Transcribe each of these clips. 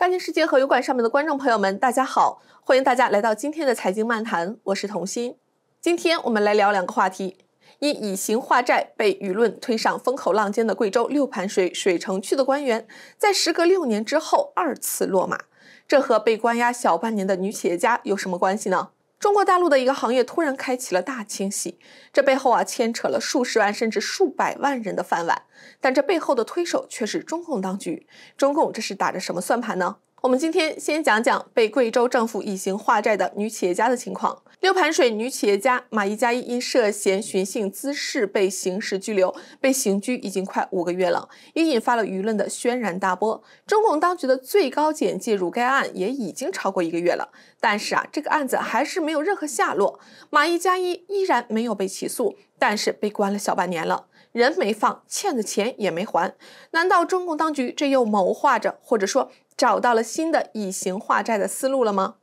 《财经世界》和油管上面的观众朋友们，大家好，欢迎大家来到今天的财经漫谈，我是童心。今天我们来聊两个话题：一以“形化债”被舆论推上风口浪尖的贵州六盘水水城区的官员，在时隔六年之后二次落马，这和被关押小半年的女企业家有什么关系呢？中国大陆的一个行业突然开启了大清洗，这背后啊牵扯了数十万甚至数百万人的饭碗，但这背后的推手却是中共当局。中共这是打着什么算盘呢？我们今天先讲讲被贵州政府以形化债的女企业家的情况。六盘水女企业家马一加一因涉嫌寻衅滋事被刑事拘留，被刑拘已经快五个月了，也引发了舆论的轩然大波。中共当局的最高检介入该案也已经超过一个月了，但是啊，这个案子还是没有任何下落，马一加一依然没有被起诉，但是被关了小半年了，人没放，欠的钱也没还。难道中共当局这又谋划着，或者说？找到了新的以形化债的思路了吗？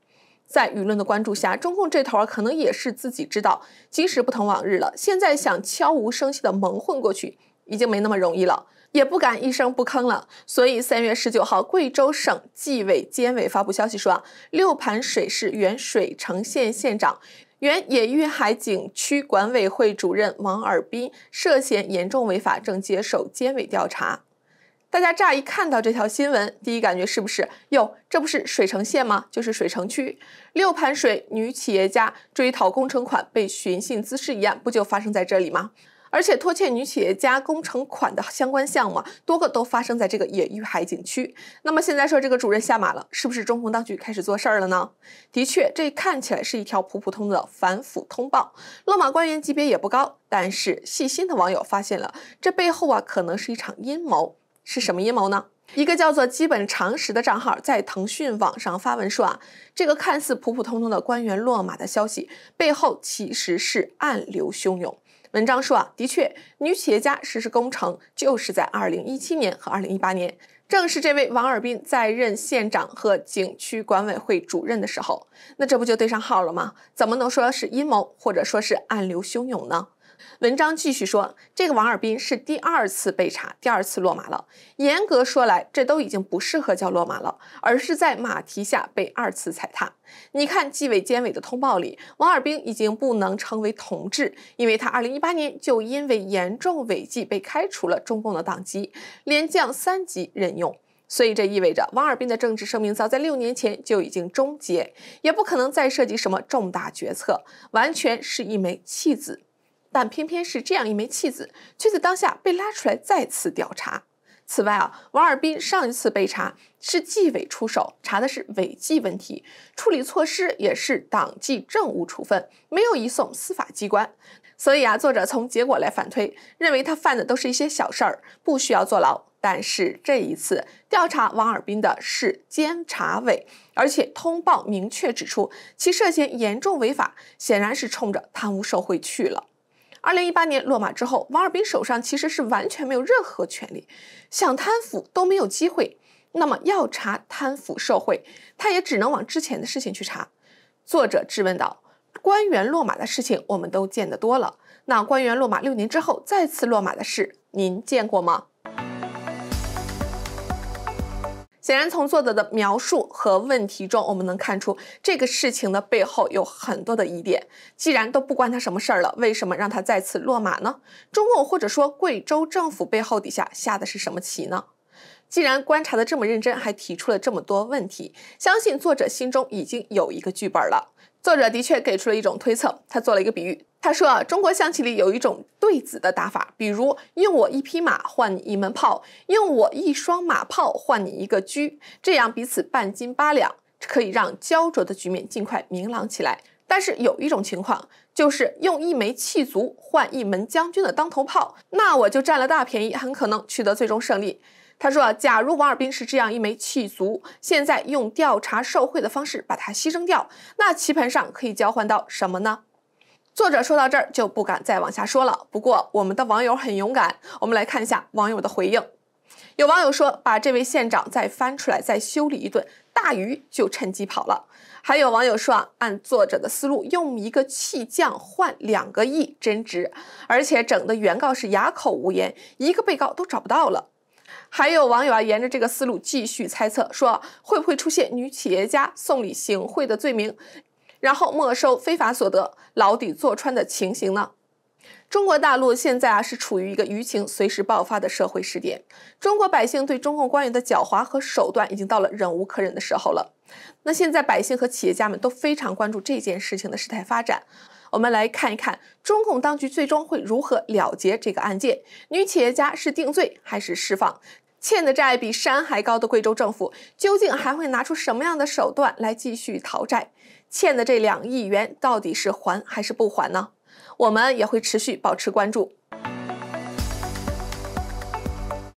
在舆论的关注下，中共这头儿可能也是自己知道今时不同往日了。现在想悄无声息的蒙混过去，已经没那么容易了，也不敢一声不吭了。所以，三月十九号，贵州省纪委监委发布消息说，六盘水市原水城县县长、原野玉海景区管委会主任王尔斌涉嫌严重违法，正接受监委调查。大家乍一看到这条新闻，第一感觉是不是哟，这不是水城县吗？就是水城区六盘水女企业家追讨工程款被寻衅滋事一案，不就发生在这里吗？而且拖欠女企业家工程款的相关项目，多个都发生在这个野玉海景区。那么现在说这个主任下马了，是不是中红当局开始做事儿了呢？的确，这看起来是一条普普通的反腐通报，落马官员级别也不高，但是细心的网友发现了，这背后啊，可能是一场阴谋。是什么阴谋呢？一个叫做“基本常识”的账号在腾讯网上发文说啊，这个看似普普通通的官员落马的消息背后其实是暗流汹涌。文章说啊，的确，女企业家实施工程就是在2017年和2018年，正是这位王尔滨在任县长和景区管委会主任的时候，那这不就对上号了吗？怎么能说是阴谋，或者说是暗流汹涌呢？文章继续说，这个王尔彬是第二次被查，第二次落马了。严格说来，这都已经不适合叫落马了，而是在马蹄下被二次踩踏。你看纪委监委的通报里，王尔彬已经不能称为同志，因为他2018年就因为严重违纪被开除了中共的党籍，连降三级任用。所以这意味着王尔彬的政治生命早在六年前就已经终结，也不可能再涉及什么重大决策，完全是一枚弃子。但偏偏是这样一枚弃子，却在当下被拉出来再次调查。此外啊，王尔斌上一次被查是纪委出手查的是违纪问题，处理措施也是党纪政务处分，没有移送司法机关。所以啊，作者从结果来反推，认为他犯的都是一些小事儿，不需要坐牢。但是这一次调查王尔斌的是监察委，而且通报明确指出其涉嫌严重违法，显然是冲着贪污受贿去了。二零一八年落马之后，王尔滨手上其实是完全没有任何权利，想贪腐都没有机会。那么要查贪腐受贿，他也只能往之前的事情去查。作者质问道：官员落马的事情我们都见得多了，那官员落马六年之后再次落马的事，您见过吗？显然，从作者的描述和问题中，我们能看出这个事情的背后有很多的疑点。既然都不关他什么事儿了，为什么让他再次落马呢？中共或者说贵州政府背后底下下的是什么棋呢？既然观察的这么认真，还提出了这么多问题，相信作者心中已经有一个剧本了。作者的确给出了一种推测，他做了一个比喻。他说啊，中国象棋里有一种对子的打法，比如用我一匹马换你一门炮，用我一双马炮换你一个车，这样彼此半斤八两，可以让焦灼的局面尽快明朗起来。但是有一种情况，就是用一枚弃卒换一门将军的当头炮，那我就占了大便宜，很可能取得最终胜利。他说啊，假如王尔兵是这样一枚弃卒，现在用调查受贿的方式把它牺牲掉，那棋盘上可以交换到什么呢？作者说到这儿就不敢再往下说了。不过我们的网友很勇敢，我们来看一下网友的回应。有网友说，把这位县长再翻出来再修理一顿，大鱼就趁机跑了。还有网友说啊，按作者的思路，用一个弃将换两个亿真值，而且整的原告是哑口无言，一个被告都找不到了。还有网友啊，沿着这个思路继续猜测，说会不会出现女企业家送礼行贿的罪名？然后没收非法所得，牢底坐穿的情形呢？中国大陆现在啊是处于一个舆情随时爆发的社会时点，中国百姓对中共官员的狡猾和手段已经到了忍无可忍的时候了。那现在百姓和企业家们都非常关注这件事情的事态发展。我们来看一看中共当局最终会如何了结这个案件？女企业家是定罪还是释放？欠的债比山还高的贵州政府，究竟还会拿出什么样的手段来继续逃债？欠的这两亿元到底是还还是不还呢？我们也会持续保持关注。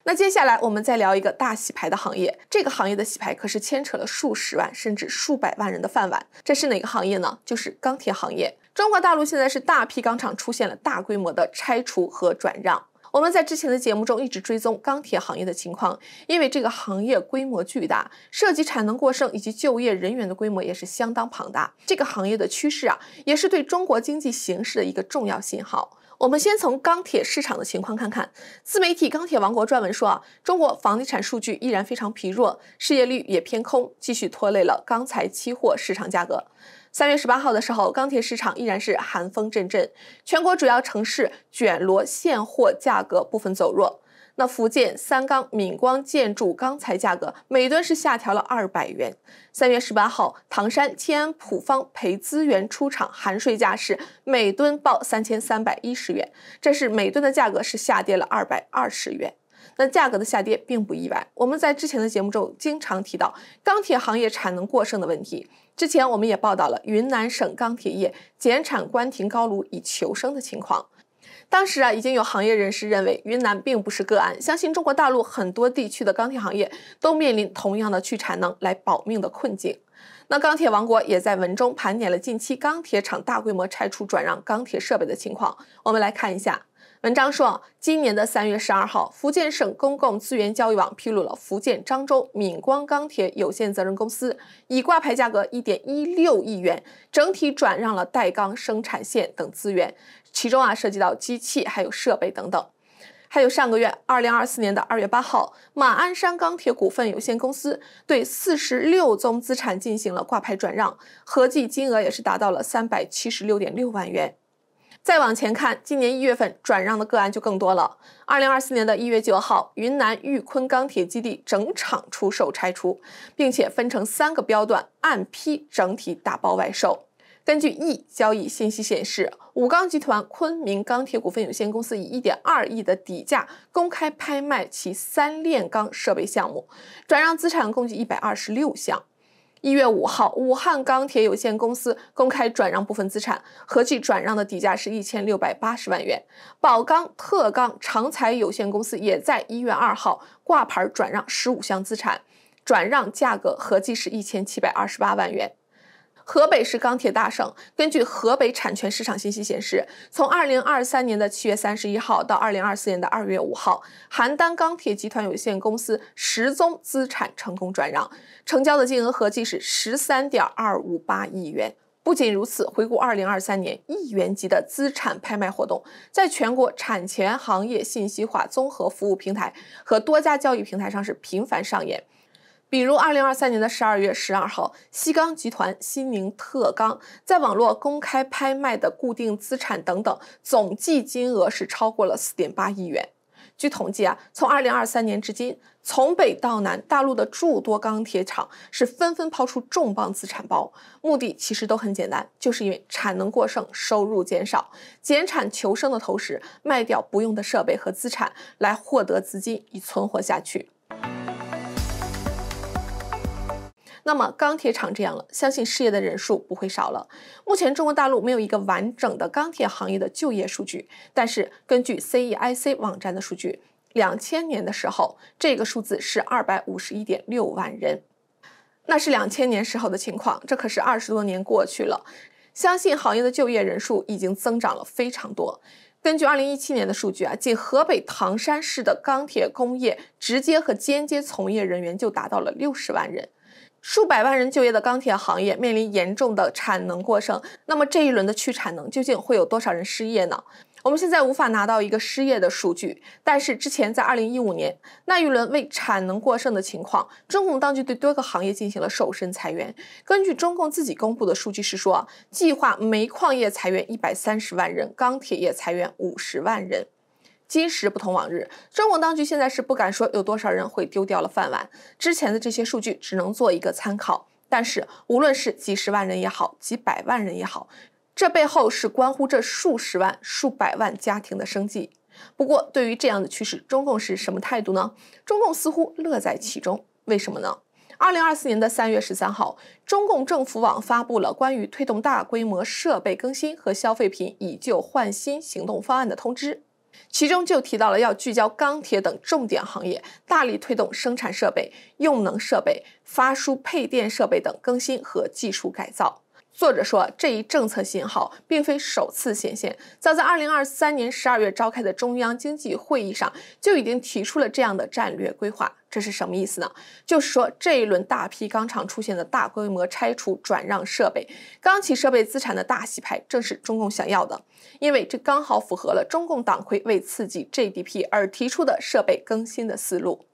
那接下来我们再聊一个大洗牌的行业，这个行业的洗牌可是牵扯了数十万甚至数百万人的饭碗。这是哪个行业呢？就是钢铁行业。中国大陆现在是大批钢厂出现了大规模的拆除和转让。我们在之前的节目中一直追踪钢铁行业的情况，因为这个行业规模巨大，涉及产能过剩以及就业人员的规模也是相当庞大。这个行业的趋势啊，也是对中国经济形势的一个重要信号。我们先从钢铁市场的情况看看。自媒体《钢铁王国》撰文说啊，中国房地产数据依然非常疲弱，失业率也偏空，继续拖累了钢材期货市场价格。三月十八号的时候，钢铁市场依然是寒风阵阵，全国主要城市卷螺现货价格部分走弱。那福建三钢闽光建筑钢材价格每吨是下调了二百元。三月十八号，唐山天安普方培资源出厂含税价是每吨报三千三百一十元，这是每吨的价格是下跌了二百二十元。那价格的下跌并不意外。我们在之前的节目中经常提到钢铁行业产能过剩的问题。之前我们也报道了云南省钢铁业减产关停高炉以求生的情况。当时啊，已经有行业人士认为云南并不是个案，相信中国大陆很多地区的钢铁行业都面临同样的去产能来保命的困境。那钢铁王国也在文中盘点了近期钢铁厂大规模拆除转让钢铁设备的情况。我们来看一下。文章说，今年的三月十二号，福建省公共资源交易网披露了福建漳州闽光钢铁有限责任公司以挂牌价格一点一六亿元整体转让了带钢生产线等资源，其中啊涉及到机器还有设备等等。还有上个月，二零二四年的二月八号，马鞍山钢铁股份有限公司对四十六宗资产进行了挂牌转让，合计金额也是达到了三百七十六点六万元。再往前看，今年一月份转让的个案就更多了。二零二四年的一月九号，云南玉昆钢铁基地整厂出售拆除，并且分成三个标段，按批整体打包外售。根据 E 交易信息显示，武钢集团昆明钢铁股份有限公司以一点二亿的底价公开拍卖其三炼钢设备项目，转让资产共计一百二十六项。一月五号，武汉钢铁有限公司公开转让部分资产，合计转让的底价是一千六百八十万元。宝钢特钢长材有限公司也在一月二号挂牌转让十五项资产，转让价格合计是一千七百二十八万元。河北是钢铁大省。根据河北产权市场信息显示，从二零二三年的七月三十一号到二零二四年的二月五号，邯郸钢铁集团有限公司十宗资产成功转让，成交的金额合计是十三点二五八亿元。不仅如此，回顾二零二三年亿元级的资产拍卖活动，在全国产权行业信息化综合服务平台和多家教育平台上是频繁上演。比如，二零二三年的十二月十二号，西钢集团、西宁特钢在网络公开拍卖的固定资产等等，总计金额是超过了四点八亿元。据统计啊，从二零二三年至今，从北到南，大陆的诸多钢铁厂是纷纷抛出重磅资产包，目的其实都很简单，就是因为产能过剩、收入减少、减产求生的同时，卖掉不用的设备和资产来获得资金以存活下去。那么钢铁厂这样了，相信失业的人数不会少了。目前中国大陆没有一个完整的钢铁行业的就业数据，但是根据 CEIC 网站的数据，两千年的时候这个数字是二百五十一点六万人，那是两千年时候的情况，这可是二十多年过去了，相信行业的就业人数已经增长了非常多。根据二零一七年的数据啊，仅河北唐山市的钢铁工业直接和间接从业人员就达到了六十万人。数百万人就业的钢铁行业面临严重的产能过剩，那么这一轮的去产能究竟会有多少人失业呢？我们现在无法拿到一个失业的数据，但是之前在二零一五年那一轮为产能过剩的情况，中共当局对多个行业进行了瘦身裁员。根据中共自己公布的数据是说，计划煤矿业裁员一百三十万人，钢铁业裁员五十万人。今时不同往日，中共当局现在是不敢说有多少人会丢掉了饭碗，之前的这些数据只能做一个参考。但是，无论是几十万人也好，几百万人也好，这背后是关乎这数十万、数百万家庭的生计。不过，对于这样的趋势，中共是什么态度呢？中共似乎乐在其中，为什么呢？二零二四年的三月十三号，中共政府网发布了关于推动大规模设备更新和消费品以旧换新行动方案的通知。其中就提到了要聚焦钢铁等重点行业，大力推动生产设备、用能设备、发输配电设备等更新和技术改造。作者说，这一政策信号并非首次显现，早在二零二三年十二月召开的中央经济会议上，就已经提出了这样的战略规划。这是什么意思呢？就是说，这一轮大批钢厂出现的大规模拆除、转让设备、钢企设备资产的大洗牌，正是中共想要的，因为这刚好符合了中共党魁为刺激 GDP 而提出的设备更新的思路。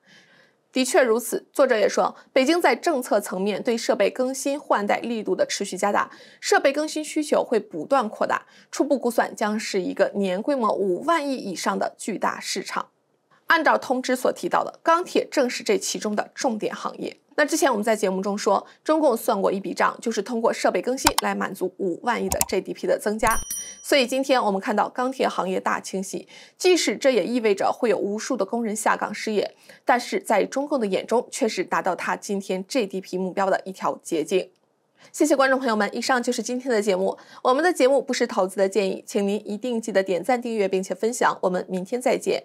的确如此，作者也说，北京在政策层面对设备更新换代力度的持续加大，设备更新需求会不断扩大，初步估算将是一个年规模五万亿以上的巨大市场。按照通知所提到的，钢铁正是这其中的重点行业。那之前我们在节目中说，中共算过一笔账，就是通过设备更新来满足五万亿的 GDP 的增加。所以今天我们看到钢铁行业大清洗，即使这也意味着会有无数的工人下岗失业，但是在中共的眼中却是达到他今天 GDP 目标的一条捷径。谢谢观众朋友们，以上就是今天的节目。我们的节目不是投资的建议，请您一定记得点赞、订阅并且分享。我们明天再见。